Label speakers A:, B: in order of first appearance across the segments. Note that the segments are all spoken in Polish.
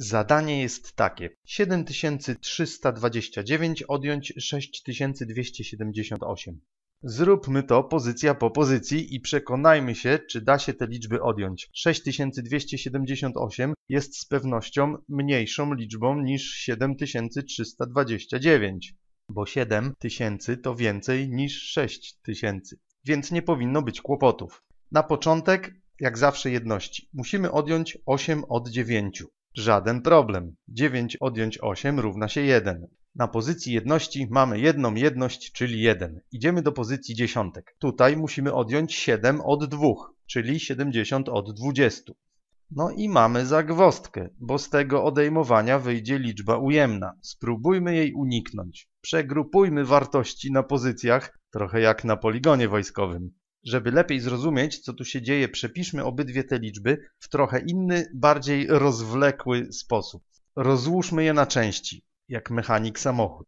A: Zadanie jest takie: 7329 odjąć 6278. Zróbmy to pozycja po pozycji i przekonajmy się, czy da się te liczby odjąć. 6278 jest z pewnością mniejszą liczbą niż 7329, bo 7000 to więcej niż 6000, więc nie powinno być kłopotów. Na początek, jak zawsze jedności, musimy odjąć 8 od 9. Żaden problem. 9 odjąć 8 równa się 1. Na pozycji jedności mamy jedną jedność, czyli 1. Idziemy do pozycji dziesiątek. Tutaj musimy odjąć 7 od 2, czyli 70 od 20. No i mamy zagwostkę, bo z tego odejmowania wyjdzie liczba ujemna. Spróbujmy jej uniknąć. Przegrupujmy wartości na pozycjach, trochę jak na poligonie wojskowym. Żeby lepiej zrozumieć, co tu się dzieje, przepiszmy obydwie te liczby w trochę inny, bardziej rozwlekły sposób. Rozłóżmy je na części, jak mechanik samochód.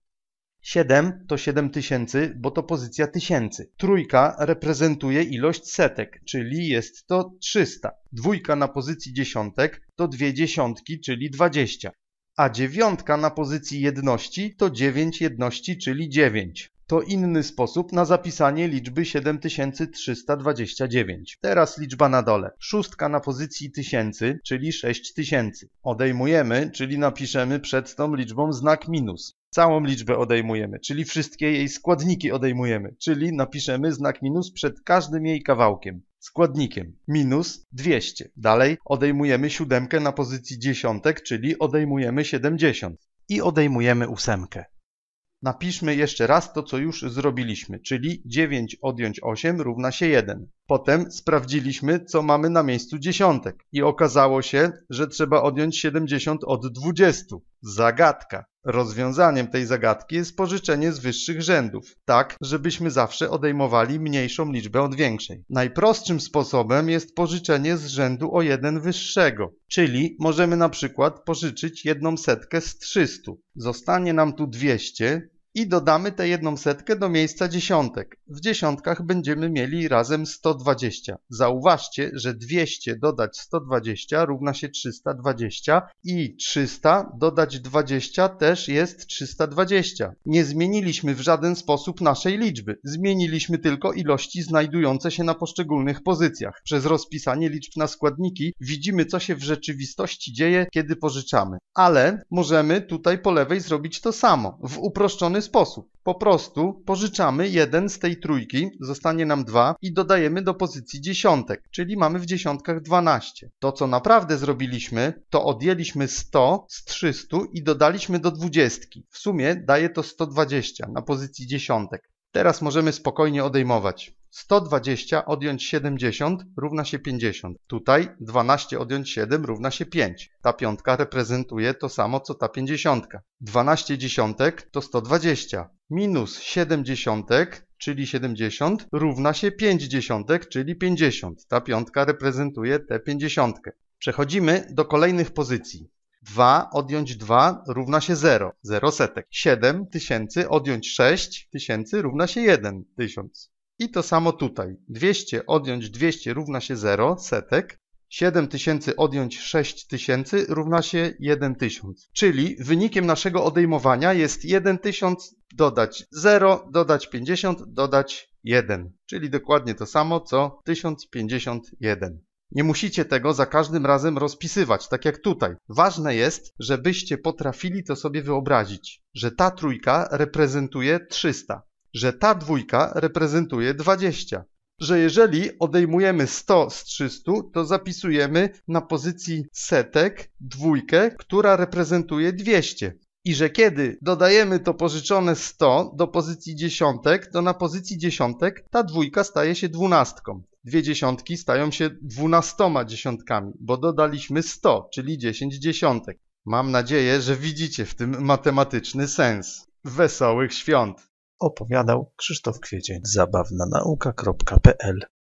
A: 7 to 7000, bo to pozycja tysięcy. Trójka reprezentuje ilość setek, czyli jest to 300. Dwójka na pozycji dziesiątek to dwie dziesiątki, czyli 20. A dziewiątka na pozycji jedności to 9 jedności, czyli 9 to inny sposób na zapisanie liczby 7329. Teraz liczba na dole. Szóstka na pozycji tysięcy, czyli 6000. Odejmujemy, czyli napiszemy przed tą liczbą znak minus. Całą liczbę odejmujemy, czyli wszystkie jej składniki odejmujemy, czyli napiszemy znak minus przed każdym jej kawałkiem składnikiem minus 200. Dalej odejmujemy siódemkę na pozycji dziesiątek, czyli odejmujemy 70 i odejmujemy ósemkę. Napiszmy jeszcze raz to, co już zrobiliśmy, czyli 9 odjąć 8 równa się 1. Potem sprawdziliśmy, co mamy na miejscu dziesiątek i okazało się, że trzeba odjąć 70 od 20. Zagadka. Rozwiązaniem tej zagadki jest pożyczenie z wyższych rzędów, tak żebyśmy zawsze odejmowali mniejszą liczbę od większej. Najprostszym sposobem jest pożyczenie z rzędu o jeden wyższego, czyli możemy na przykład pożyczyć jedną setkę z 300. Zostanie nam tu 200, i dodamy tę jedną setkę do miejsca dziesiątek. W dziesiątkach będziemy mieli razem 120. Zauważcie, że 200 dodać 120 równa się 320 i 300 dodać 20 też jest 320. Nie zmieniliśmy w żaden sposób naszej liczby. Zmieniliśmy tylko ilości znajdujące się na poszczególnych pozycjach. Przez rozpisanie liczb na składniki widzimy, co się w rzeczywistości dzieje, kiedy pożyczamy. Ale możemy tutaj po lewej zrobić to samo. W uproszczony naturalny sposób. Po prostu pożyczamy jeden z tej trójki, zostanie nam dwa i dodajemy do pozycji dziesiątek, czyli mamy w dziesiątkach 12. To co naprawdę zrobiliśmy, to odjęliśmy 100 z 300 i dodaliśmy do dwudziestki. W sumie daje to 120 na pozycji dziesiątek. Teraz możemy spokojnie odejmować. 120 odjąć 70 równa się 50. Tutaj 12 odjąć 7 równa się 5. Ta piątka reprezentuje to samo co ta pięćdziesiątka. 12 dziesiątek to 120. Minus 7 dziesiątek, czyli 70, równa się 5 dziesiątek, czyli 50. Ta piątka reprezentuje tę pięćdziesiątkę. Przechodzimy do kolejnych pozycji. 2 odjąć 2 równa się 0. 0 setek. 7 tysięcy odjąć 6 tysięcy równa się 1 tysiąc. I to samo tutaj. 200 odjąć 200 równa się 0 setek. 7000 odjąć 6000 równa się 1000. Czyli wynikiem naszego odejmowania jest 1000 dodać 0, dodać 50, dodać 1. Czyli dokładnie to samo co 1051. Nie musicie tego za każdym razem rozpisywać, tak jak tutaj. Ważne jest, żebyście potrafili to sobie wyobrazić, że ta trójka reprezentuje 300 że ta dwójka reprezentuje 20. Że jeżeli odejmujemy 100 z 300, to zapisujemy na pozycji setek dwójkę, która reprezentuje 200. I że kiedy dodajemy to pożyczone 100 do pozycji dziesiątek, to na pozycji dziesiątek ta dwójka staje się dwunastką. Dwie dziesiątki stają się dwunastoma dziesiątkami, bo dodaliśmy 100, czyli 10 dziesiątek. Mam nadzieję, że widzicie w tym matematyczny sens. Wesołych świąt! Opowiadał Krzysztof Kwiecień. nauka.pl